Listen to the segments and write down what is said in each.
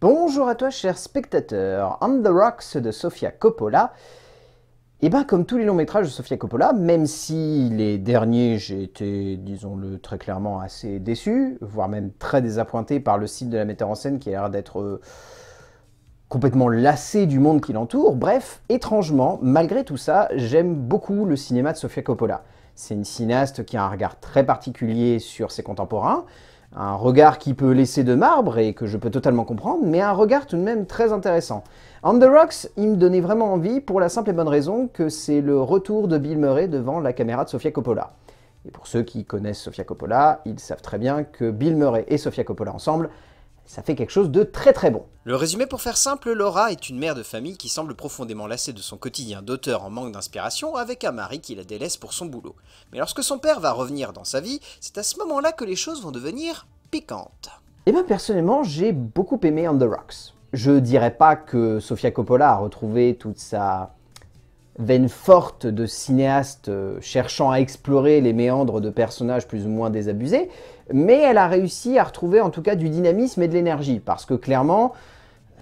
Bonjour à toi cher spectateur, On the Rocks de Sofia Coppola. Et eh bien comme tous les longs métrages de Sofia Coppola, même si les derniers j'ai été, disons-le très clairement, assez déçu, voire même très désappointé par le style de la metteur en scène qui a l'air d'être euh, complètement lassé du monde qui l'entoure, bref, étrangement, malgré tout ça, j'aime beaucoup le cinéma de Sofia Coppola. C'est une cinéaste qui a un regard très particulier sur ses contemporains, un regard qui peut laisser de marbre et que je peux totalement comprendre, mais un regard tout de même très intéressant. On the Rocks, il me donnait vraiment envie pour la simple et bonne raison que c'est le retour de Bill Murray devant la caméra de Sofia Coppola. Et pour ceux qui connaissent Sofia Coppola, ils savent très bien que Bill Murray et Sofia Coppola ensemble, ça fait quelque chose de très très bon. Le résumé pour faire simple, Laura est une mère de famille qui semble profondément lassée de son quotidien d'auteur en manque d'inspiration avec un mari qui la délaisse pour son boulot. Mais lorsque son père va revenir dans sa vie, c'est à ce moment-là que les choses vont devenir piquantes. Et eh bien personnellement, j'ai beaucoup aimé On the Rocks. Je dirais pas que Sofia Coppola a retrouvé toute sa veine forte de cinéaste euh, cherchant à explorer les méandres de personnages plus ou moins désabusés, mais elle a réussi à retrouver en tout cas du dynamisme et de l'énergie, parce que clairement,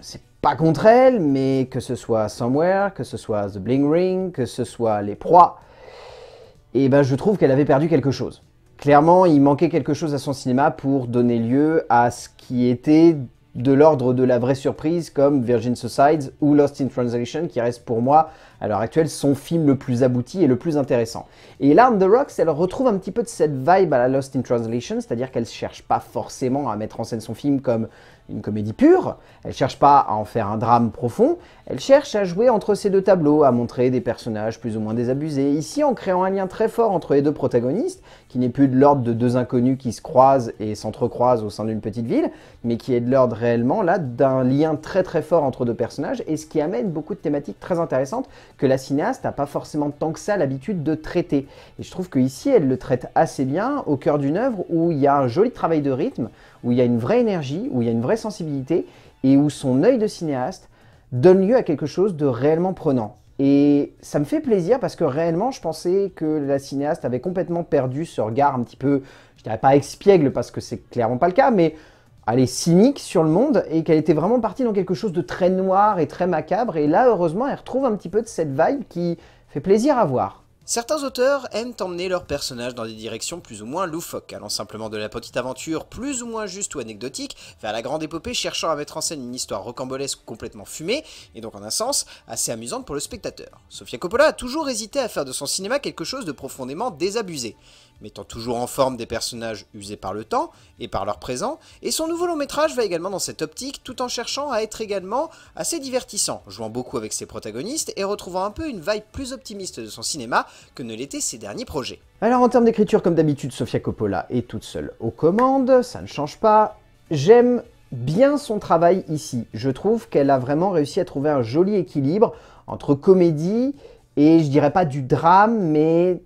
c'est pas contre elle, mais que ce soit Somewhere, que ce soit The Bling Ring, que ce soit Les Proies, et eh ben je trouve qu'elle avait perdu quelque chose. Clairement, il manquait quelque chose à son cinéma pour donner lieu à ce qui était de l'ordre de la vraie surprise comme Virgin Suicides ou Lost in Translation qui reste pour moi à l'heure actuelle son film le plus abouti et le plus intéressant. Et là, The Rocks, elle retrouve un petit peu de cette vibe à la Lost in Translation, c'est-à-dire qu'elle ne cherche pas forcément à mettre en scène son film comme une comédie pure, elle cherche pas à en faire un drame profond, elle cherche à jouer entre ces deux tableaux, à montrer des personnages plus ou moins désabusés, ici en créant un lien très fort entre les deux protagonistes, qui n'est plus de l'ordre de deux inconnus qui se croisent et s'entrecroisent au sein d'une petite ville, mais qui est de l'ordre réellement là d'un lien très très fort entre deux personnages, et ce qui amène beaucoup de thématiques très intéressantes que la cinéaste n'a pas forcément tant que ça l'habitude de traiter. Et je trouve qu'ici elle le traite assez bien au cœur d'une œuvre où il y a un joli travail de rythme, où il y a une vraie énergie, où il y a une vraie sensibilité, et où son œil de cinéaste donne lieu à quelque chose de réellement prenant. Et ça me fait plaisir parce que réellement, je pensais que la cinéaste avait complètement perdu ce regard un petit peu, je dirais pas expiègle parce que c'est clairement pas le cas, mais elle est cynique sur le monde et qu'elle était vraiment partie dans quelque chose de très noir et très macabre. Et là, heureusement, elle retrouve un petit peu de cette vibe qui fait plaisir à voir. Certains auteurs aiment emmener leurs personnages dans des directions plus ou moins loufoques, allant simplement de la petite aventure plus ou moins juste ou anecdotique vers la grande épopée cherchant à mettre en scène une histoire rocambolesque complètement fumée, et donc en un sens, assez amusante pour le spectateur. Sofia Coppola a toujours hésité à faire de son cinéma quelque chose de profondément désabusé mettant toujours en forme des personnages usés par le temps et par leur présent, et son nouveau long métrage va également dans cette optique tout en cherchant à être également assez divertissant, jouant beaucoup avec ses protagonistes et retrouvant un peu une vibe plus optimiste de son cinéma que ne l'étaient ses derniers projets. Alors en termes d'écriture, comme d'habitude, Sofia Coppola est toute seule aux commandes, ça ne change pas. J'aime bien son travail ici. Je trouve qu'elle a vraiment réussi à trouver un joli équilibre entre comédie et je dirais pas du drame, mais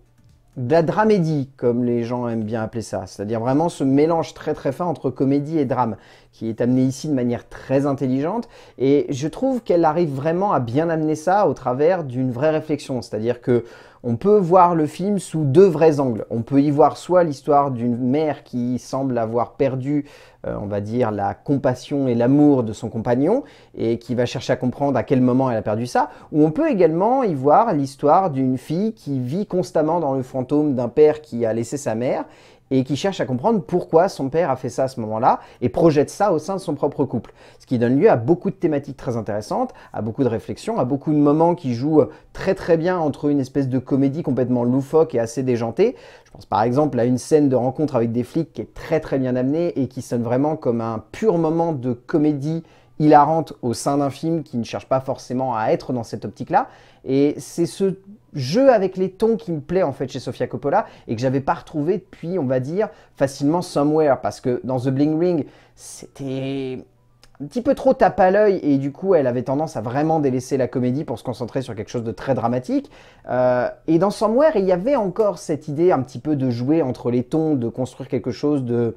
de la dramédie, comme les gens aiment bien appeler ça, c'est-à-dire vraiment ce mélange très très fin entre comédie et drame, qui est amené ici de manière très intelligente, et je trouve qu'elle arrive vraiment à bien amener ça au travers d'une vraie réflexion, c'est-à-dire que on peut voir le film sous deux vrais angles. On peut y voir soit l'histoire d'une mère qui semble avoir perdu, euh, on va dire, la compassion et l'amour de son compagnon, et qui va chercher à comprendre à quel moment elle a perdu ça, ou on peut également y voir l'histoire d'une fille qui vit constamment dans le fantôme d'un père qui a laissé sa mère, et qui cherche à comprendre pourquoi son père a fait ça à ce moment-là et projette ça au sein de son propre couple. Ce qui donne lieu à beaucoup de thématiques très intéressantes, à beaucoup de réflexions, à beaucoup de moments qui jouent euh, très très bien entre une espèce de comédie complètement loufoque et assez déjantée. Je pense par exemple à une scène de rencontre avec des flics qui est très très bien amenée et qui sonne vraiment comme un pur moment de comédie hilarante au sein d'un film qui ne cherche pas forcément à être dans cette optique-là. Et c'est ce jeu avec les tons qui me plaît en fait chez Sofia Coppola et que j'avais pas retrouvé depuis, on va dire, facilement Somewhere parce que dans The Bling Ring, c'était un petit peu trop tape à l'œil et du coup elle avait tendance à vraiment délaisser la comédie pour se concentrer sur quelque chose de très dramatique. Euh, et dans Somewhere, il y avait encore cette idée un petit peu de jouer entre les tons, de construire quelque chose de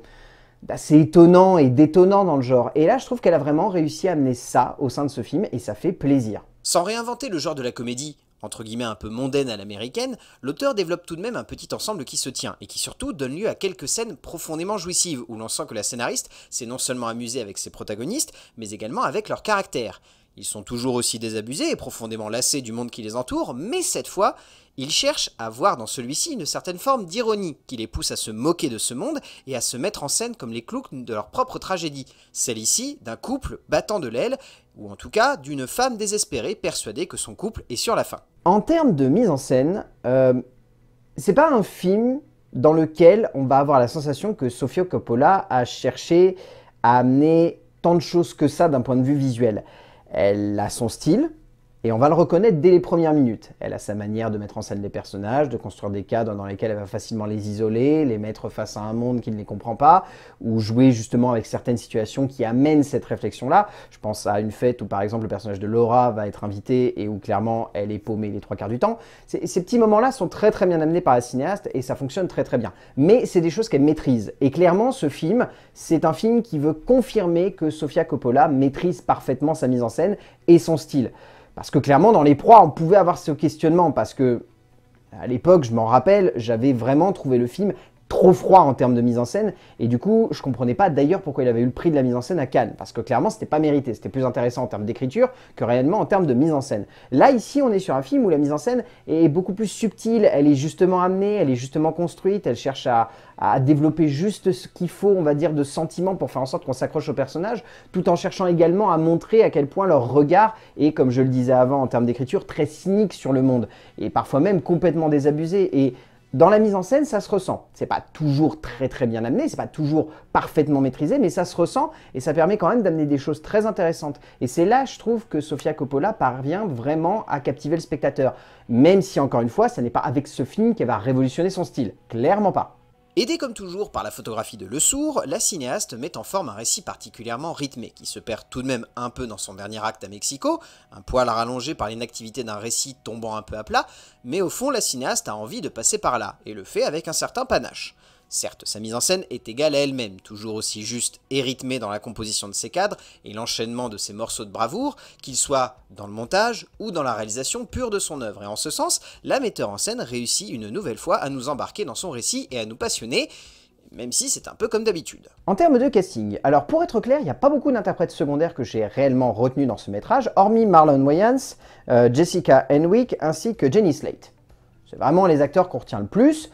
d'assez étonnant et détonnant dans le genre. Et là, je trouve qu'elle a vraiment réussi à amener ça au sein de ce film et ça fait plaisir. Sans réinventer le genre de la comédie, entre guillemets un peu mondaine à l'américaine, l'auteur développe tout de même un petit ensemble qui se tient et qui surtout donne lieu à quelques scènes profondément jouissives où l'on sent que la scénariste s'est non seulement amusée avec ses protagonistes, mais également avec leur caractère. Ils sont toujours aussi désabusés et profondément lassés du monde qui les entoure, mais cette fois, ils cherchent à voir dans celui-ci une certaine forme d'ironie qui les pousse à se moquer de ce monde et à se mettre en scène comme les clowns de leur propre tragédie, celle ici d'un couple battant de l'aile, ou en tout cas d'une femme désespérée persuadée que son couple est sur la fin. En termes de mise en scène, euh, c'est pas un film dans lequel on va avoir la sensation que Sofia Coppola a cherché à amener tant de choses que ça d'un point de vue visuel elle a son style, et on va le reconnaître dès les premières minutes. Elle a sa manière de mettre en scène des personnages, de construire des cadres dans lesquels elle va facilement les isoler, les mettre face à un monde qui ne les comprend pas, ou jouer justement avec certaines situations qui amènent cette réflexion-là. Je pense à une fête où par exemple le personnage de Laura va être invité et où clairement elle est paumée les trois quarts du temps. Ces petits moments-là sont très très bien amenés par la cinéaste et ça fonctionne très très bien. Mais c'est des choses qu'elle maîtrise. Et clairement ce film, c'est un film qui veut confirmer que Sofia Coppola maîtrise parfaitement sa mise en scène et son style. Parce que clairement, dans les proies, on pouvait avoir ce questionnement, parce que à l'époque, je m'en rappelle, j'avais vraiment trouvé le film trop froid en termes de mise en scène. Et du coup, je comprenais pas d'ailleurs pourquoi il avait eu le prix de la mise en scène à Cannes. Parce que clairement, c'était pas mérité. C'était plus intéressant en termes d'écriture que réellement en termes de mise en scène. Là, ici, on est sur un film où la mise en scène est beaucoup plus subtile. Elle est justement amenée, elle est justement construite. Elle cherche à, développer juste ce qu'il faut, on va dire, de sentiment pour faire en sorte qu'on s'accroche au personnage, tout en cherchant également à montrer à quel point leur regard est, comme je le disais avant en termes d'écriture, très cynique sur le monde. Et parfois même complètement désabusé. Et dans la mise en scène, ça se ressent. C'est pas toujours très très bien amené, c'est pas toujours parfaitement maîtrisé, mais ça se ressent et ça permet quand même d'amener des choses très intéressantes. Et c'est là, je trouve, que Sofia Coppola parvient vraiment à captiver le spectateur. Même si, encore une fois, ce n'est pas avec ce film qu'elle va révolutionner son style. Clairement pas. Aidée comme toujours par la photographie de Le Sourd, la cinéaste met en forme un récit particulièrement rythmé, qui se perd tout de même un peu dans son dernier acte à Mexico, un poil rallongé par l'inactivité d'un récit tombant un peu à plat, mais au fond la cinéaste a envie de passer par là, et le fait avec un certain panache. Certes, sa mise en scène est égale à elle-même, toujours aussi juste et rythmée dans la composition de ses cadres et l'enchaînement de ses morceaux de bravoure, qu'il soit dans le montage ou dans la réalisation pure de son œuvre. Et en ce sens, la metteur en scène réussit une nouvelle fois à nous embarquer dans son récit et à nous passionner, même si c'est un peu comme d'habitude. En termes de casting, alors pour être clair, il n'y a pas beaucoup d'interprètes secondaires que j'ai réellement retenus dans ce métrage, hormis Marlon Wayans, euh, Jessica Henwick ainsi que Jenny Slate. C'est vraiment les acteurs qu'on retient le plus.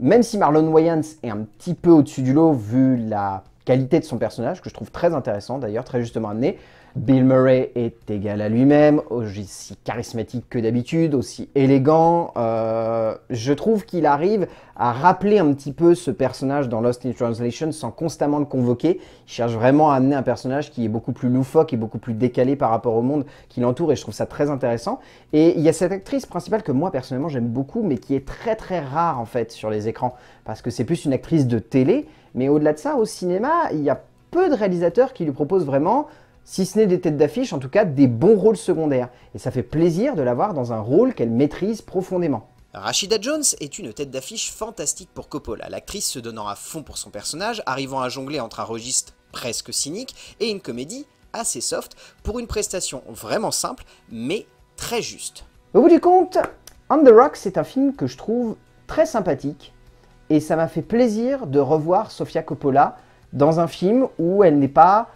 Même si Marlon Wayans est un petit peu au-dessus du lot vu la qualité de son personnage, que je trouve très intéressant d'ailleurs, très justement amené, Bill Murray est égal à lui-même, aussi charismatique que d'habitude, aussi élégant. Euh, je trouve qu'il arrive à rappeler un petit peu ce personnage dans Lost in Translation sans constamment le convoquer. Il cherche vraiment à amener un personnage qui est beaucoup plus loufoque et beaucoup plus décalé par rapport au monde qui l'entoure et je trouve ça très intéressant. Et il y a cette actrice principale que moi personnellement j'aime beaucoup mais qui est très très rare en fait sur les écrans parce que c'est plus une actrice de télé mais au-delà de ça au cinéma il y a peu de réalisateurs qui lui proposent vraiment si ce n'est des têtes d'affiche, en tout cas des bons rôles secondaires. Et ça fait plaisir de la voir dans un rôle qu'elle maîtrise profondément. Rachida Jones est une tête d'affiche fantastique pour Coppola, l'actrice se donnant à fond pour son personnage, arrivant à jongler entre un registre presque cynique et une comédie assez soft pour une prestation vraiment simple mais très juste. Au bout du compte, On the Rocks c'est un film que je trouve très sympathique et ça m'a fait plaisir de revoir Sofia Coppola dans un film où elle n'est pas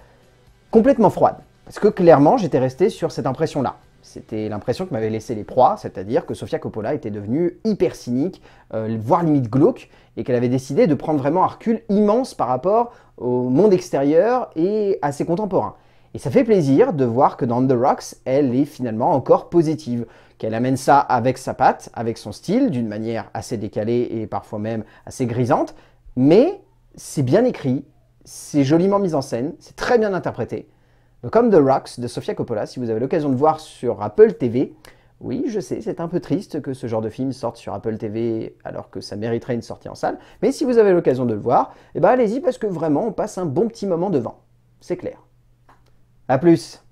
complètement froide. Parce que clairement, j'étais resté sur cette impression-là. C'était l'impression que m'avaient laissé les proies, c'est-à-dire que Sofia Coppola était devenue hyper cynique, euh, voire limite glauque, et qu'elle avait décidé de prendre vraiment un recul immense par rapport au monde extérieur et à ses contemporains. Et ça fait plaisir de voir que dans The Rocks, elle est finalement encore positive, qu'elle amène ça avec sa patte, avec son style, d'une manière assez décalée et parfois même assez grisante, mais c'est bien écrit, c'est joliment mis en scène, c'est très bien interprété. comme The Rocks de Sofia Coppola, si vous avez l'occasion de voir sur Apple TV, oui, je sais, c'est un peu triste que ce genre de film sorte sur Apple TV alors que ça mériterait une sortie en salle, mais si vous avez l'occasion de le voir, eh ben allez-y parce que vraiment on passe un bon petit moment devant. C'est clair. A plus